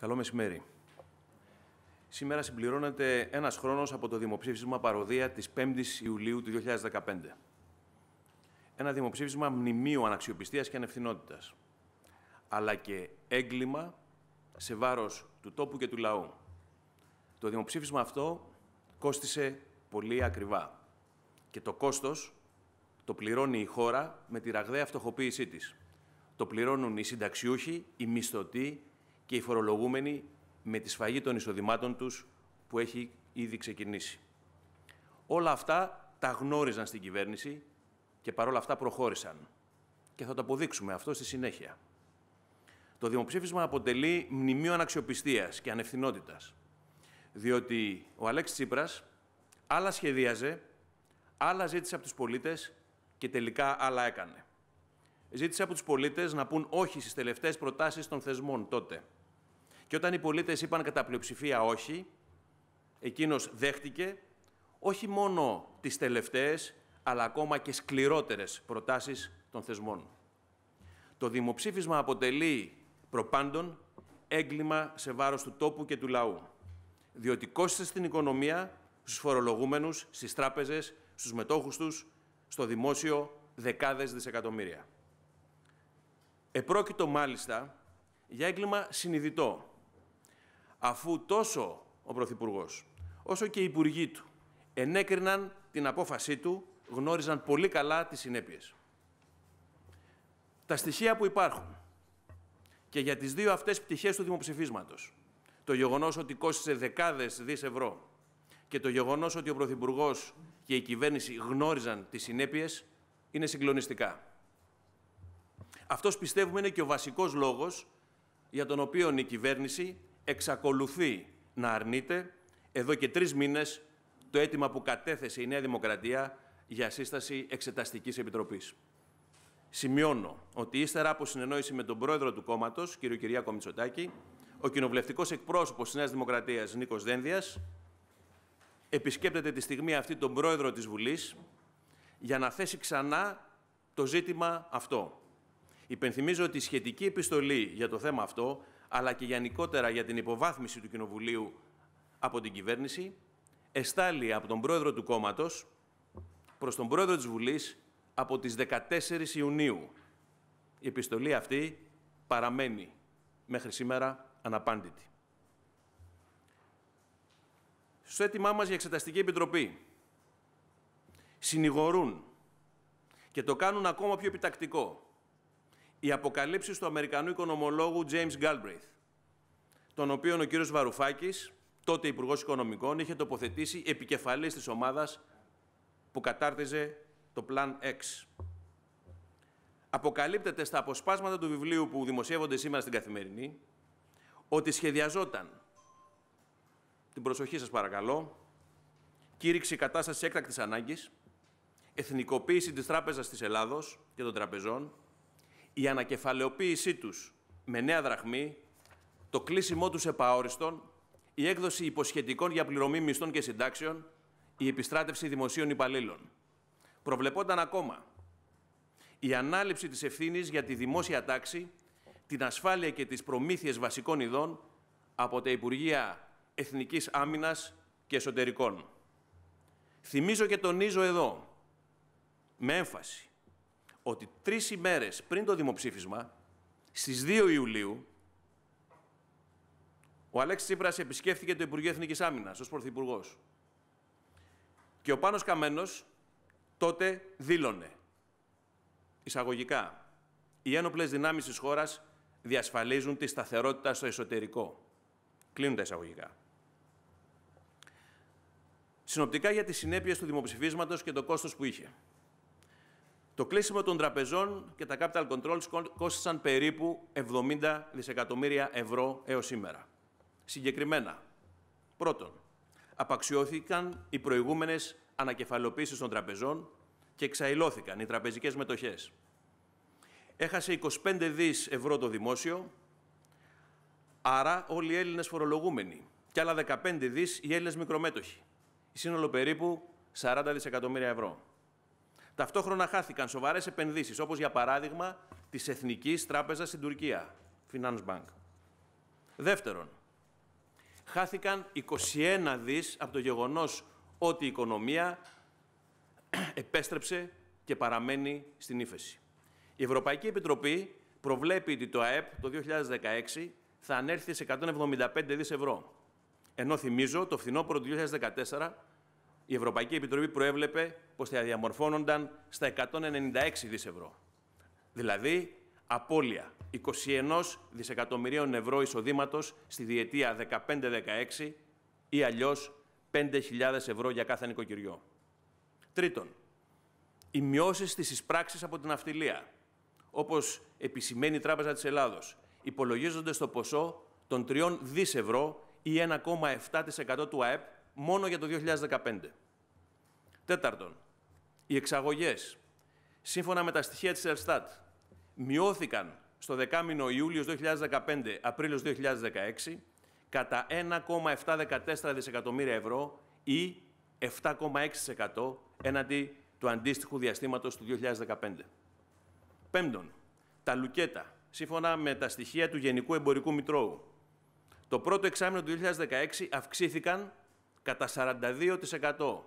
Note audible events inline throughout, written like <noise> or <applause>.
Καλό μεσημέρι. Σήμερα συμπληρώνεται ένας χρόνος από το δημοψήφισμα παροδία της 5ης Ιουλίου του 2015. Ένα δημοψήφισμα μνημείου αναξιοπιστίας και ανευθυνότητας, αλλά και έγκλημα σε βάρος του τόπου και του λαού. Το δημοψήφισμα αυτό κόστισε πολύ ακριβά και το κόστος το πληρώνει η χώρα με τη ραγδαία φτωχοποίησή της. Το πληρώνουν οι συνταξιούχοι, οι μισθωτοί, και οι φορολογούμενοι με τη σφαγή των εισοδημάτων τους που έχει ήδη ξεκινήσει. Όλα αυτά τα γνώριζαν στην κυβέρνηση και παρόλα αυτά προχώρησαν. Και θα το αποδείξουμε αυτό στη συνέχεια. Το δημοψήφισμα αποτελεί μνημείο αναξιοπιστίας και ανευθυνότητας. Διότι ο Αλέξης Τσίπρας άλλα σχεδίαζε, άλλα ζήτησε από τους πολίτες και τελικά άλλα έκανε. Ζήτησε από τους πολίτες να πούν όχι στις τελευταίες προτάσεις των θεσμών τότε – και όταν οι πολίτες είπαν κατά πλειοψηφία όχι, εκείνος δέχτηκε όχι μόνο τις τελευταίες, αλλά ακόμα και σκληρότερες προτάσεις των θεσμών. Το δημοψήφισμα αποτελεί προπάντων έγκλημα σε βάρος του τόπου και του λαού. Διότι κόστησε στην οικονομία, στους φορολογούμενους, στις τράπεζες, στους μετόχους τους, στο δημόσιο δεκάδες δισεκατομμύρια. Επρόκειτο μάλιστα για έγκλημα συνειδητό, αφού τόσο ο Πρωθυπουργός όσο και οι υπουργοί του ενέκριναν την απόφασή του, γνώριζαν πολύ καλά τις συνέπειες. Τα στοιχεία που υπάρχουν και για τις δύο αυτές πτυχές του δημοψηφίσματος, το γεγονός ότι κόστησε δεκάδες δις ευρώ και το γεγονός ότι ο Πρωθυπουργός και η κυβέρνηση γνώριζαν τις συνέπειες, είναι συγκλονιστικά. Αυτός πιστεύουμε είναι και ο βασικός λόγος για τον οποίο η κυβέρνηση εξακολουθεί να αρνείται εδώ και τρεις μήνες το αίτημα που κατέθεσε η Νέα Δημοκρατία για σύσταση Εξεταστικής Επιτροπής. Σημειώνω ότι ύστερα από συνεννόηση με τον πρόεδρο του κόμματος, κ. Κυριάκο Μητσοτάκη, ο κοινοβουλευτικός εκπρόσωπος της Νέας Δημοκρατίας, Νίκος Δένδιας, επισκέπτεται τη στιγμή αυτή τον πρόεδρο της Βουλής για να θέσει ξανά το ζήτημα αυτό. Υπενθυμίζω ότι η σχετική επιστολή για το θέμα αυτό αλλά και γενικότερα για την υποβάθμιση του Κοινοβουλίου από την κυβέρνηση, εστάλει από τον πρόεδρο του κόμματος προς τον πρόεδρο της Βουλής από τις 14 Ιουνίου. Η επιστολή αυτή παραμένει μέχρι σήμερα αναπάντητη. Στο έτοιμά μας για Εξεταστική Επιτροπή συνηγορούν και το κάνουν ακόμα πιο επιτακτικό οι αποκαλύψει του Αμερικανού οικονομολόγου James Galbraith, τον οποίο ο κύριος Βαρουφάκης, τότε Υπουργός Οικονομικών, είχε τοποθετήσει επικεφαλής της ομάδας που κατάρτιζε το Plan X. Αποκαλύπτεται στα αποσπάσματα του βιβλίου που δημοσιεύονται σήμερα στην Καθημερινή ότι σχεδιαζόταν, την προσοχή σας παρακαλώ, κήρυξη κατάστασης έκτακτης ανάγκης, εθνικοποίηση της Τράπεζας της Ελλάδος και των τραπεζών, η ανακεφαλαιοποίησή τους με νέα δραχμή, το κλείσιμό τους επαόριστον, η έκδοση υποσχετικών για πληρωμή μισθών και συντάξεων, η επιστράτευση δημοσίων υπαλλήλων. Προβλεπόταν ακόμα η ανάληψη της ευθύνης για τη δημόσια τάξη, την ασφάλεια και τις προμήθειες βασικών ειδών από τα Υπουργεία Εθνικής Άμυνας και Εσωτερικών. Θυμίζω και τονίζω εδώ, με έμφαση, ότι τρεις ημέρες πριν το δημοψήφισμα, στις 2 Ιουλίου, ο Αλέξης Τσίπρας επισκέφθηκε το Υπουργείο Εθνικής Άμυνας ως Πρωθυπουργός Και ο Πάνος Καμένος τότε δήλωνε, εισαγωγικά, οι ένοπλες δυνάμεις της χώρας διασφαλίζουν τη σταθερότητα στο εσωτερικό. Κλείνουν τα εισαγωγικά. Συνοπτικά για τις συνέπειες του δημοψηφίσματος και το κόστος που είχε. Το κλείσιμο των τραπεζών και τα capital controls κόστησαν περίπου 70 δισεκατομμύρια ευρώ έως σήμερα. Συγκεκριμένα, πρώτον, απαξιώθηκαν οι προηγούμενες ανακεφαλοποίησεις των τραπεζών και εξαϊλώθηκαν οι τραπεζικές μετοχές. Έχασε 25 δις ευρώ το δημόσιο, άρα όλοι οι Έλληνες φορολογούμενοι και άλλα 15 δις οι Έλληνες μικρομέτοχοι. Σύνολο περίπου 40 δισεκατομμύρια ευρώ. Ταυτόχρονα χάθηκαν σοβαρές επενδύσεις, όπως για παράδειγμα της Εθνικής Τράπεζας στην Τουρκία, Bank. Δεύτερον, χάθηκαν 21 δις από το γεγονός ότι η οικονομία <clears throat> επέστρεψε και παραμένει στην ύφεση. Η Ευρωπαϊκή Επιτροπή προβλέπει ότι το ΑΕΠ το 2016 θα ανέρθει σε 175 δις ευρώ. Ενώ θυμίζω, το φθινόπωρο του 2014 η Ευρωπαϊκή Επιτροπή προέβλεπε πως θα διαμορφώνονταν στα 196 δις ευρώ. Δηλαδή, απώλεια 21 δισεκατομμυρίων ευρώ εισοδήματος στη διετία 15-16 ή αλλιώς 5.000 ευρώ για κάθε νοικοκυριό. Τρίτον, οι μειώσεις στις εισπράξεις από την αυτιλία, όπως επισημαίνει η Τράπεζα της Ελλάδος, υπολογίζονται στο ποσό των 3 δις ευρώ ή 1,7% του ΑΕΠ μόνο για το 2015. Τέταρτον, οι εξαγωγές, σύμφωνα με τα στοιχεία της Ελστάτ, μειώθηκαν στο δεκάμινο Ιούλιος 2015, Απρίλιος 2016, κατά 1,714 δισεκατομμύρια ευρώ ή 7,6% έναντι του αντίστοιχου διαστήματος του 2015. Πέμπτον, τα λουκέτα, σύμφωνα με τα στοιχεία του Γενικού Εμπορικού Μητρώου. Το πρώτο εξάμεινο του 2016 αυξήθηκαν κατά 42%,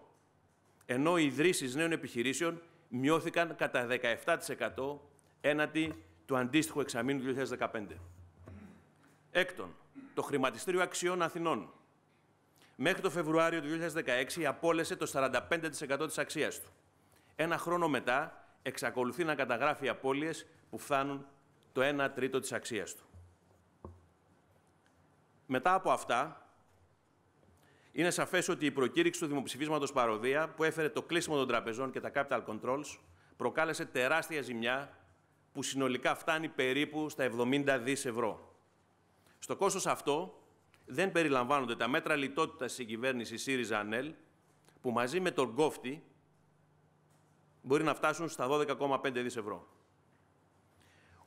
ενώ οι ιδρύσεις νέων επιχειρήσεων μειώθηκαν κατά 17% έναντι του αντίστοιχου εξαμήνου του 2015. Έκτον, το Χρηματιστήριο Αξιών Αθηνών. Μέχρι το Φεβρουάριο του 2016 απόλεσε το 45% της αξίας του. Ένα χρόνο μετά εξακολουθεί να καταγράφει απώλειες που φτάνουν το 1 τρίτο της αξίας του. Μετά από αυτά, είναι σαφές ότι η προκήρυξη του δημοψηφίσματος παροδία που έφερε το κλείσιμο των τραπεζών και τα capital controls προκάλεσε τεράστια ζημιά που συνολικά φτάνει περίπου στα 70 δις ευρώ. Στο κόστος αυτό δεν περιλαμβάνονται τα μέτρα λιτότητας της κυβέρνησης ΣΥΡΙΖΑ ΑΝΕΛ που μαζί με τον κόφτη μπορεί να φτάσουν στα 12,5 δις ευρώ.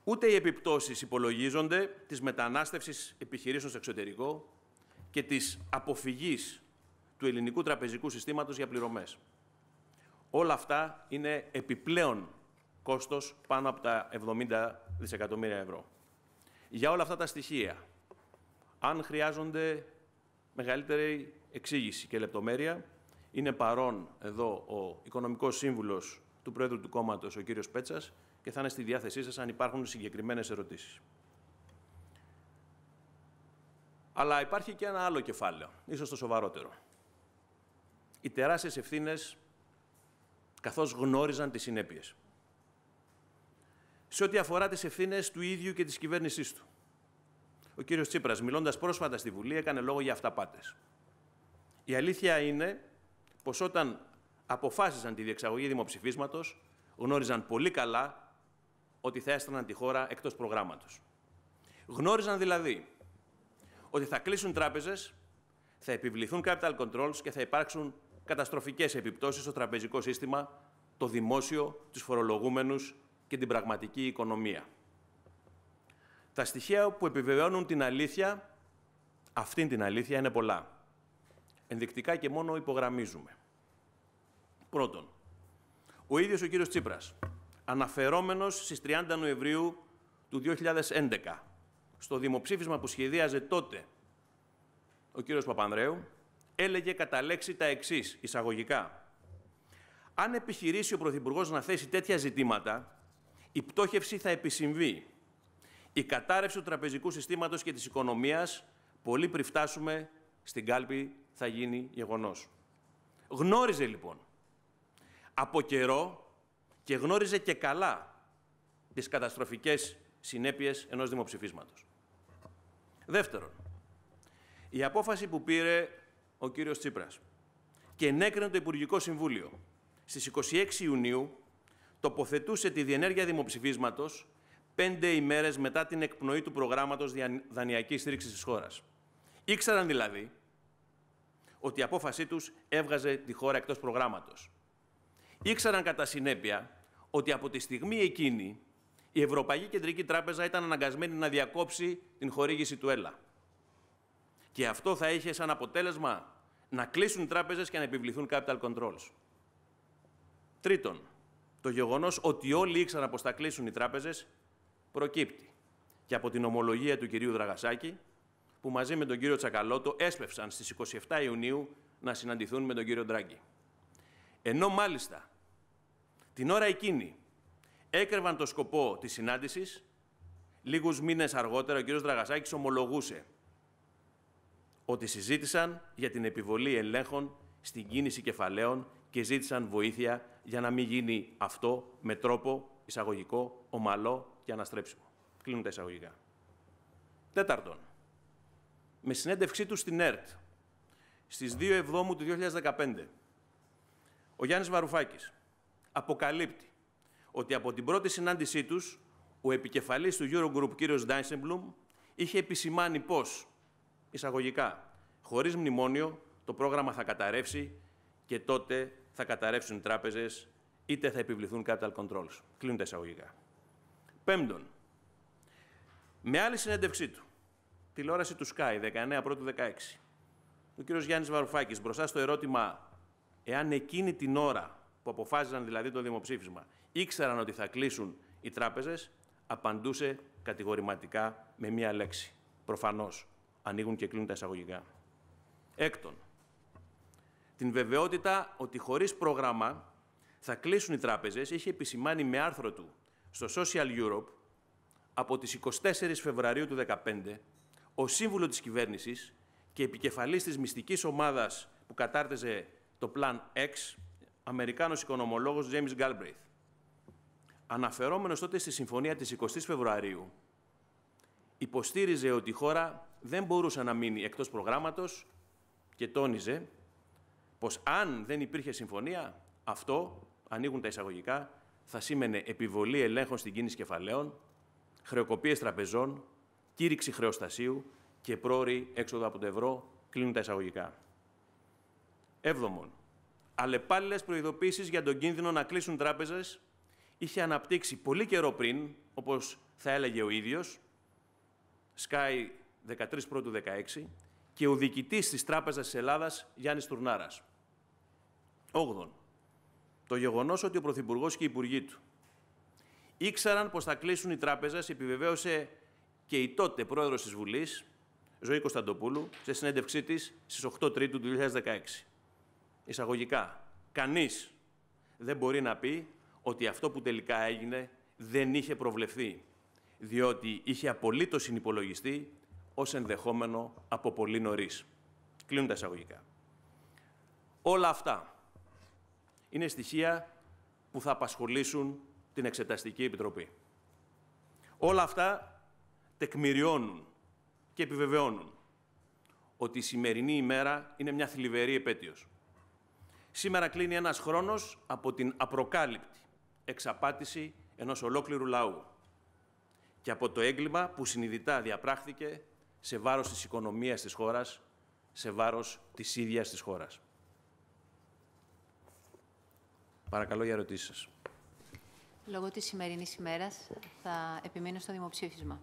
Ούτε οι επιπτώσεις υπολογίζονται της μετανάστευσης επιχειρήσεων στο εξωτερικό, και της αποφυγής του ελληνικού τραπεζικού συστήματος για πληρωμές. Όλα αυτά είναι επιπλέον κόστος πάνω από τα 70 δισεκατομμύρια ευρώ. Για όλα αυτά τα στοιχεία, αν χρειάζονται μεγαλύτερη εξήγηση και λεπτομέρεια, είναι παρόν εδώ ο οικονομικός σύμβουλος του Πρόεδρου του Κόμματος, ο κύριος Πέτσας, και θα είναι στη διάθεσή σας αν υπάρχουν συγκεκριμένες ερωτήσεις. Αλλά υπάρχει και ένα άλλο κεφάλαιο, ίσως το σοβαρότερο. Οι τεράστιες ευθύνες, καθώς γνώριζαν τις συνέπειες. Σε ό,τι αφορά τις ευθύνες του ίδιου και της κυβέρνησής του. Ο κύριος Τσίπρας, μιλώντας πρόσφατα στη Βουλή, έκανε λόγο για αυταπάτες. Η αλήθεια είναι πως όταν αποφάσισαν τη διεξαγωγή δημοψηφίσματος, γνώριζαν πολύ καλά ότι θα έστραναν τη χώρα εκτός προγράμματος. Γνώριζαν δηλαδή ότι θα κλείσουν τράπεζες, θα επιβληθούν capital controls και θα υπάρξουν καταστροφικές επιπτώσεις στο τραπεζικό σύστημα, το δημόσιο, τους φορολογούμενους και την πραγματική οικονομία. Τα στοιχεία που επιβεβαιώνουν την αλήθεια, αυτήν την αλήθεια είναι πολλά. Ενδεικτικά και μόνο υπογραμμίζουμε. Πρώτον, ο ίδιος ο κύριος Τσίπρας, αναφερόμενος στις 30 Νοεμβρίου του 2011, στο δημοψήφισμα που σχεδίαζε τότε ο κύριος Παπανδρέου, έλεγε κατά λέξη τα εξής εισαγωγικά. Αν επιχειρήσει ο Πρωθυπουργός να θέσει τέτοια ζητήματα, η πτώχευση θα επισυμβεί. Η κατάρρευση του τραπεζικού συστήματος και της οικονομίας, πολύ πριν φτάσουμε στην κάλπη, θα γίνει γεγονός. Γνώριζε λοιπόν από καιρό και γνώριζε και καλά τις καταστροφικές συνέπειες ενός δημοψηφίσματος. Δεύτερον, η απόφαση που πήρε ο κύριος Τσίπρας και ενέκρινε το Υπουργικό Συμβούλιο στις 26 Ιουνίου τοποθετούσε τη διενέργεια δημοψηφίσματος πέντε ημέρες μετά την εκπνοή του προγράμματος δανειακής στήριξης της χώρας. Ήξεραν δηλαδή ότι η απόφασή τους έβγαζε τη χώρα εκτός προγράμματος. Ήξεραν κατά συνέπεια ότι από τη στιγμή εκείνη η Ευρωπαϊκή Κεντρική Τράπεζα ήταν αναγκασμένη να διακόψει την χορήγηση του ΕΛΑ. Και αυτό θα είχε σαν αποτέλεσμα να κλείσουν τράπεζες και να επιβληθούν capital controls. Τρίτον, το γεγονός ότι όλοι ήξεραν πως θα κλείσουν οι τράπεζες προκύπτει και από την ομολογία του κυρίου Δραγασάκη, που μαζί με τον κύριο Τσακαλώτο έσπευσαν στις 27 Ιουνίου να συναντηθούν με τον κύριο Ντράγκη. Ενώ μάλιστα την ώρα εκείνη έκρεβαν το σκοπό της συνάντησης. Λίγους μήνες αργότερα ο κ. Δραγασάκης ομολογούσε ότι συζήτησαν για την επιβολή ελέγχων στην κίνηση κεφαλαίων και ζήτησαν βοήθεια για να μην γίνει αυτό με τρόπο εισαγωγικό, ομαλό και αναστρέψιμο. Κλείνουν τα εισαγωγικά. Τέταρτον, με συνέντευξή του στην ΕΡΤ στις 2 Εβδόμου του 2015, ο Γιάννης Βαρουφάκης αποκαλύπτει ότι από την πρώτη συνάντησή τους, ο επικεφαλής του Eurogroup κύριος Ντάισεμπλουμ είχε επισημάνει πώ, εισαγωγικά, χωρίς μνημόνιο το πρόγραμμα θα καταρρεύσει και τότε θα καταρρεύσουν οι τράπεζες είτε θα επιβληθούν capital controls. Κλείνουν τα εισαγωγικά. Πέμπτον, με άλλη συνέντευξή του, τηλεόραση του Sky, 19 πρώτου 16, ο κύριος Γιάννης Βαρουφάκης, μπροστά στο ερώτημα εάν εκείνη την ώρα που αποφάσιζαν δηλαδή το δημοψήφισμα ήξεραν ότι θα κλείσουν οι τράπεζες, απαντούσε κατηγορηματικά με μία λέξη. Προφανώς, ανοίγουν και κλείνουν τα εισαγωγικά. Έκτον, την βεβαιότητα ότι χωρίς πρόγραμμα θα κλείσουν οι τράπεζες είχε επισημάνει με άρθρο του στο Social Europe από τις 24 Φεβρουαρίου του 2015 ο σύμβουλος της κυβέρνησης και επικεφαλής της μυστικής ομάδας που κατάρτιζε το Plan X, Αμερικάνος οικονομολόγος James Galbraith αναφερόμενος τότε στη συμφωνία της 20 Φεβρουαρίου, υποστήριζε ότι η χώρα δεν μπορούσε να μείνει εκτός προγράμματος και τόνιζε πως αν δεν υπήρχε συμφωνία, αυτό, ανοίγουν τα εισαγωγικά, θα σήμαινε επιβολή ελέγχων στην κίνηση κεφαλαίων, χρεοκοπίες τραπεζών, κήρυξη χρεοστασίου και πρόορη έξοδο από το ευρώ, κλείνουν τα εισαγωγικά. Έβδομον, αλλεπάλληλες προειδοποίησεις για τον κίνδυνο να κλείσουν τράπεζες είχε αναπτύξει πολύ καιρό πριν, όπως θα έλεγε ο ίδιος, Sky 13 πρώτου 16, και ο διοικητής της Τράπεζας της Ελλάδας, Γιάννης Τουρνάρας. 8. Το γεγονός ότι ο Πρωθυπουργός και οι Υπουργοί του ήξεραν πως θα κλείσουν οι τράπεζες, επιβεβαίωσε και η τότε πρόεδρος της Βουλής, Ζωή Κωνσταντοπούλου, σε συνέντευξή της στις 8 Τρίτου του 2016. Εισαγωγικά, κανείς δεν μπορεί να πει ότι αυτό που τελικά έγινε δεν είχε προβλεφθεί, διότι είχε απολύτως συνυπολογιστεί ως ενδεχόμενο από πολύ νωρίς. Κλείνουν τα εισαγωγικά. Όλα αυτά είναι στοιχεία που θα απασχολήσουν την Εξεταστική Επιτροπή. Όλα αυτά τεκμηριώνουν και επιβεβαιώνουν ότι η σημερινή ημέρα είναι μια θλιβερή επέτειος. Σήμερα κλείνει ένας χρόνος από την απροκάλυπτη εξαπάτηση ενός ολόκληρου λαού και από το έγκλημα που συνειδητά διαπράχθηκε σε βάρος της οικονομίας της χώρας, σε βάρος της ίδιας της χώρας. Παρακαλώ για ερωτήσεις σας. Λόγω της σημερινής ημέρας θα επιμείνω στο δημοψήφισμα.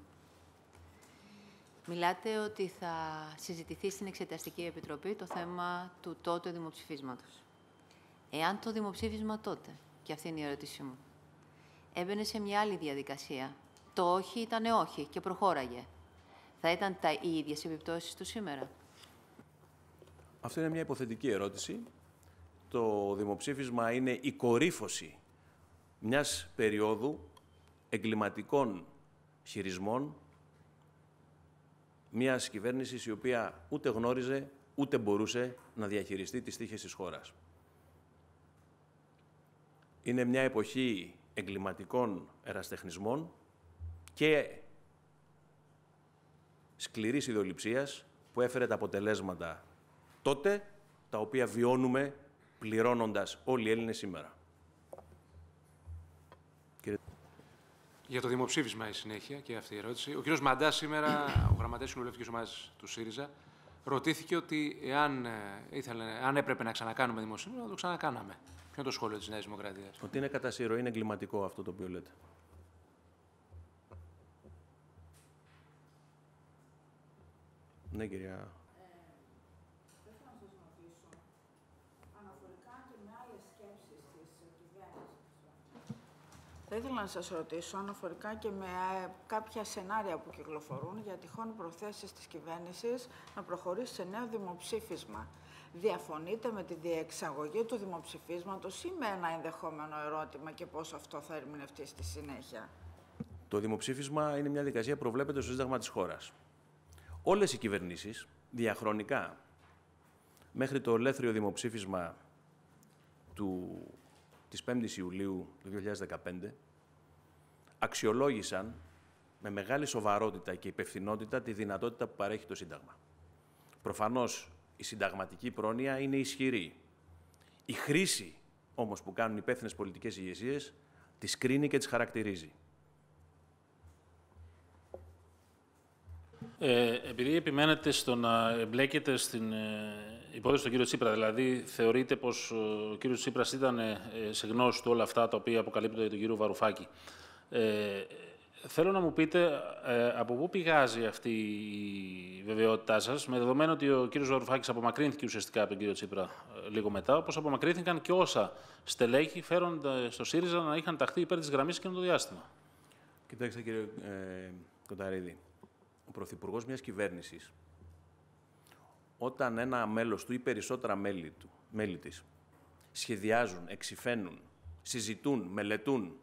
Μιλάτε ότι θα συζητηθεί στην Εξεταστική Επιτροπή το θέμα του τότε δημοψηφίσματος. Εάν το δημοψήφισμα τότε και αυτή είναι η ερώτησή μου. Έμπαινε σε μια άλλη διαδικασία. Το όχι ήταν όχι και προχώραγε. Θα ήταν τα, ίδια επιπτώσεις του σήμερα. Αυτή είναι μια υποθετική ερώτηση. Το δημοψήφισμα είναι η κορύφωση μιας περίοδου εγκληματικών χειρισμών μιας κυβέρνησης η οποία ούτε γνώριζε ούτε μπορούσε να διαχειριστεί τις τύχες της χώρας. Είναι μια εποχή εγκληματικών εραστεχνισμών και σκληρής ιδεολειψίας που έφερε τα αποτελέσματα τότε, τα οποία βιώνουμε πληρώνοντας όλοι οι Έλληνες σήμερα. Για το δημοψήφισμα η συνέχεια και αυτή η ερώτηση. Ο κ. Μαντάς σήμερα, ο γραμματέας συνολευτικής ομάδας του ΣΥΡΙΖΑ, ρωτήθηκε ότι εάν, ε, ήθελε, αν έπρεπε να ξανακάνουμε δημοσίευμα, να το ξανακάναμε. Ποιο είναι το σχόλιο της Νέας Δημοκρατίας. Ότι είναι κατά είναι εγκληματικό αυτό το οποίο λέτε. Ναι, κυρία Θα ήθελα να σας ρωτήσω αναφορικά και με ε, κάποια σενάρια που κυκλοφορούν για τυχόν προθέσεις της κυβέρνησης να προχωρήσει σε νέο δημοψήφισμα. Διαφωνείτε με τη διεξαγωγή του δημοψηφίσματος ή με ένα ενδεχόμενο ερώτημα και πώς αυτό θα ερμηνευτεί στη συνέχεια. Το δημοψήφισμα είναι μια δικασία που προβλέπεται στο Σύνταγμα της χώρας. Όλες οι κυβερνήσεις διαχρονικά μέχρι το ελεύθερο δημοψήφισμα του της 5ης Ιουλίου του 2015 αξιολόγησαν με μεγάλη σοβαρότητα και υπευθυνότητα τη δυνατότητα που παρέχει το Σύνταγμα. Προφανώς η συνταγματική πρόνοια είναι ισχυρή. Η χρήση όμως που κάνουν οι υπεύθυνες πολιτικές ηγεσίες τις κρίνει και τις χαρακτηρίζει. Ε, επειδή επιμένετε στο να εμπλέκετε στην, ε, υπόθεση του κύριου Τσίπρα. Δηλαδή, θεωρείτε πως ε, ο κύριος Τσίπρας ήταν ε, ε, σε γνώση του όλα αυτά τα οποία αποκαλύπτονται για τον κύριο Βαρουφάκη. Ε, θέλω να μου πείτε ε, από πού πηγάζει αυτή η βεβαιότητά σας, με δεδομένο ότι ο κύριος Βαρουφάκης απομακρύνθηκε ουσιαστικά από τον κύριο Τσίπρα λίγο μετά, όπως απομακρύνθηκαν και όσα στελέχη φέρονται στο ΣΥΡΙΖΑ να είχαν ταχθεί υπέρ της γραμμής με το διάστημα. Κοιτάξτε, κύριε ε, Κονταρίδη, ο πρωθυπουργός μιας κυβέρνησης όταν ένα μέλος του ή περισσότερα μέλη, του, μέλη της σχεδιάζουν, εξηφαίνουν, συζητούν, μελετούν,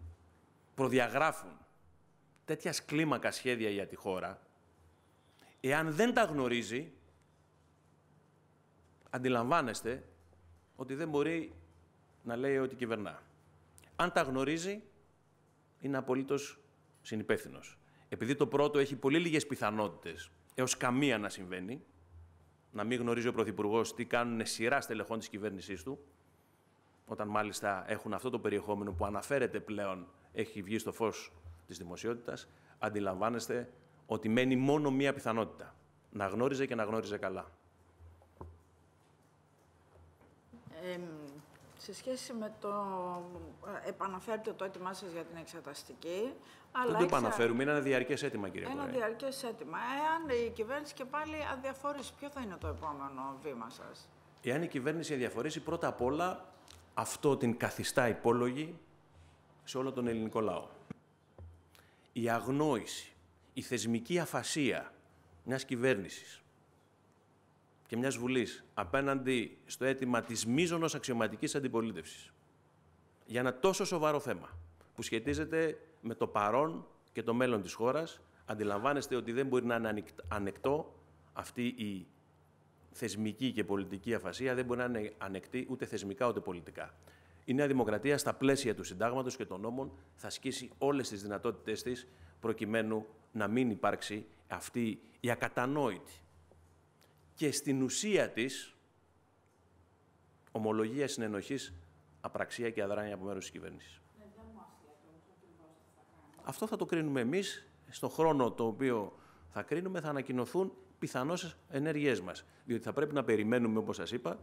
προδιαγράφουν τέτοια κλίμακα σχέδια για τη χώρα, εάν δεν τα γνωρίζει, αντιλαμβάνεστε ότι δεν μπορεί να λέει ότι κυβερνά. Αν τα γνωρίζει, είναι απολύτως συνυπεύθυνος. Επειδή το πρώτο έχει πολύ λίγες πιθανότητες, έως καμία να συμβαίνει, να μην γνωρίζει ο Πρωθυπουργός τι κάνουν σειρά στελεχών της κυβέρνησής του, όταν μάλιστα έχουν αυτό το περιεχόμενο που αναφέρεται πλέον, έχει βγει στο φως της δημοσιότητας, αντιλαμβάνεστε ότι μένει μόνο μία πιθανότητα. Να γνώριζε και να γνώριζε καλά σε σχέση με το. Ε, επαναφέρετε το έτοιμά σας για την εξεταστική. Αλλά Δεν το επαναφέρουμε, είναι ένα διαρκές έτοιμα, κύριε Ένα διαρκέ έτοιμα. Εάν η κυβέρνηση και πάλι αδιαφορήσει, ποιο θα είναι το επόμενο βήμα σας. Εάν η κυβέρνηση αδιαφορήσει, πρώτα απ' όλα αυτό την καθιστά υπόλογη σε όλο τον ελληνικό λαό. Η αγνόηση, η θεσμική αφασία μιας κυβέρνησης και μιας Βουλής απέναντι στο αίτημα της μείζωνος αξιωματικής αντιπολίτευσης για ένα τόσο σοβαρό θέμα που σχετίζεται με το παρόν και το μέλλον της χώρας, αντιλαμβάνεστε ότι δεν μπορεί να είναι ανεκτό αυτή η θεσμική και πολιτική αφασία, δεν μπορεί να είναι ανεκτή ούτε θεσμικά ούτε πολιτικά. Η Νέα Δημοκρατία στα πλαίσια του συντάγματος και των νόμων θα σκίσει όλες τις δυνατότητες της προκειμένου να μην υπάρξει αυτή η ακατανόητη και στην ουσία της ομολογία συνενοχής, απραξία και αδράνεια από μέρους της κυβέρνησης. Αυτό θα το κρίνουμε εμείς στον χρόνο το οποίο θα κρίνουμε, θα ανακοινωθούν πιθανώς ενέργειές μας. Διότι θα πρέπει να περιμένουμε, όπως σας είπα,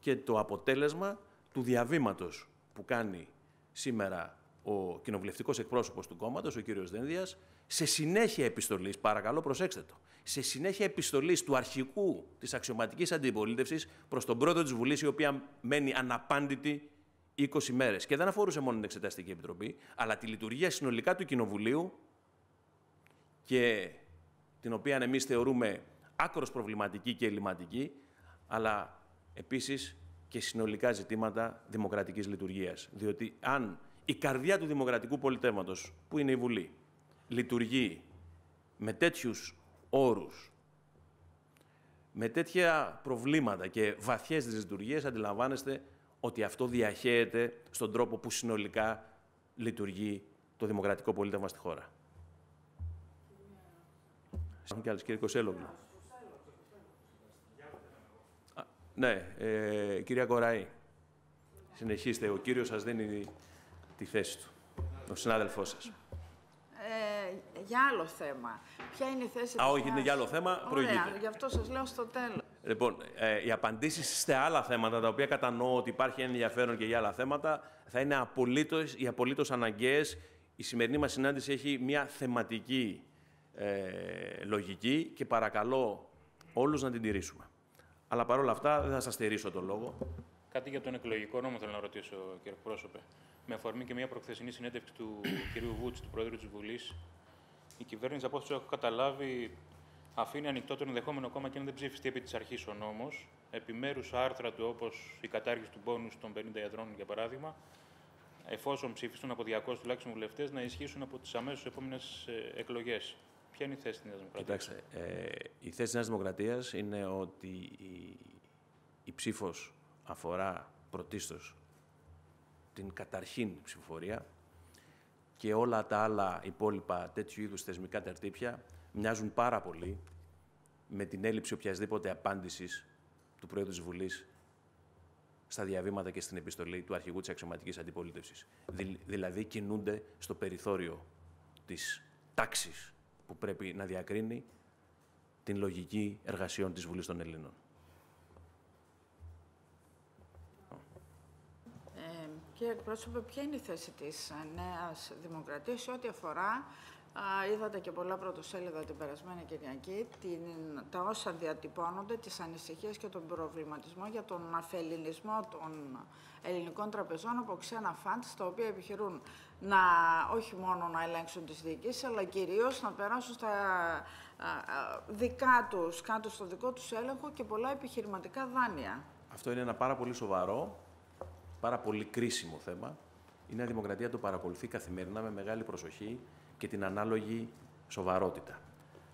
και το αποτέλεσμα του διαβήματος που κάνει σήμερα ο κοινοβουλευτικός εκπρόσωπος του κόμματος, ο κύριος Δένδιας, σε συνέχεια επιστολής, παρακαλώ προσέξτε το, σε συνέχεια επιστολής του αρχικού της αξιωματικής αντιπολίτευσης προς τον πρόεδρο της Βουλής, η οποία μένει αναπάντητη 20 μέρες. Και δεν αφορούσε μόνο την Εξεταστική Επιτροπή, αλλά τη λειτουργία συνολικά του Κοινοβουλίου και την οποία εμείς θεωρούμε άκρος προβληματική και ελληματική, αλλά επίσης και συνολικά ζητήματα δημοκρατικής λειτουργίας, Διότι αν η καρδιά του δημοκρατικού πολιτεύματος, που είναι η Βουλή, λειτουργεί με τέτοιους όρους, με τέτοια προβλήματα και βαθιές δυσλειτουργίες, αντιλαμβάνεστε ότι αυτό διαχέεται στον τρόπο που συνολικά λειτουργεί το δημοκρατικό πολίτευμα στη χώρα. Ναι, ε, κυρία Κοραή, συνεχίστε. Ο κύριος σας δίνει τη θέση του, τον συνάδελφό σας. Ε, για άλλο θέμα. Ποια είναι η θέση Α, όχι, είναι για άλλο θέμα. Ωραία, γι' αυτό σας λέω στο τέλος. Λοιπόν, ε, οι απαντήσεις σε άλλα θέματα, τα οποία κατανοώ ότι υπάρχει ενδιαφέρον και για άλλα θέματα, θα είναι απολύτως, οι απολύτως αναγκαίες. Η σημερινή μας συνάντηση έχει μια θεματική ε, λογική και παρακαλώ όλους να την τηρήσουμε. Αλλά παρόλα αυτά δεν θα σας στηρίσω τον λόγο. Κάτι για τον εκλογικό νόμο θέλω να ρωτήσω, κύριε πρόσωπε με αφορμή και μια προχθεσινή συνέντευξη του κυρίου Βούτση, του Πρόεδρου της Βουλής, η κυβέρνηση, από όσο έχω καταλάβει, αφήνει ανοιχτό το ενδεχόμενο κόμμα και αν δεν ψηφιστεί επί της αρχής ο νόμος. Επιμέρους άρθρα του, όπως η κατάργηση του πόνου των 50 ιατρών, για παράδειγμα, εφόσον ψηφιστούν από 200 τουλάχιστον βουλευτές, να ισχύσουν από τις αμέσως επόμενες ε, εκλογές. Ποια είναι η θέση της Νέας Δημοκρατίας. Κοιτάξτε, ε, η θέση της Νέας Δημοκρατίας είναι ότι η, η ψήφος αφορά πρωτίστως την καταρχήν ψηφοφορία και όλα τα άλλα υπόλοιπα τέτοιου είδους θεσμικά τερτύπια μοιάζουν πάρα πολύ με την έλλειψη οποιασδήποτε απάντησης του Πρόεδρου της Βουλής στα διαβήματα και στην επιστολή του αρχηγού της αξιωματικής αντιπολίτευσης. δηλαδή κινούνται στο περιθώριο της τάξης που πρέπει να διακρίνει την λογική εργασιών της Βουλής των Ελλήνων. Κύριε Εκπρόσωπε, ποια είναι η θέση της ε, Νέας Δημοκρατίας σε ό,τι αφορά, είδατε και πολλά πρωτοσέλιδα την περασμένη Κυριακή, την, τα όσα διατυπώνονται, τις ανησυχίες και τον προβληματισμό για τον αφεληνισμό των ελληνικών τραπεζών από ξένα φαντς, τα οποία επιχειρούν να, όχι μόνο να ελέγξουν τις διοικήσεις, αλλά κυρίως να περάσουν στα δικά τους κάτω στο δικό τους έλεγχο και πολλά επιχειρηματικά δάνεια. Αυτό είναι ένα πάρα πολύ σοβαρό πάρα πολύ κρίσιμο θέμα. Η Νέα Δημοκρατία το παρακολουθεί καθημερινά με μεγάλη προσοχή και την ανάλογη σοβαρότητα.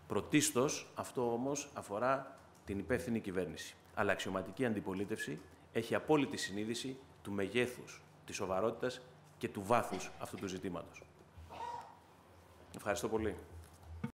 Πρωτίστως αυτό όμως αφορά την υπεύθυνη κυβέρνηση. Αλλά αξιωματική αντιπολίτευση έχει απόλυτη συνείδηση του μεγέθους, της σοβαρότητας και του βάθους αυτού του ζητήματος. Ευχαριστώ πολύ.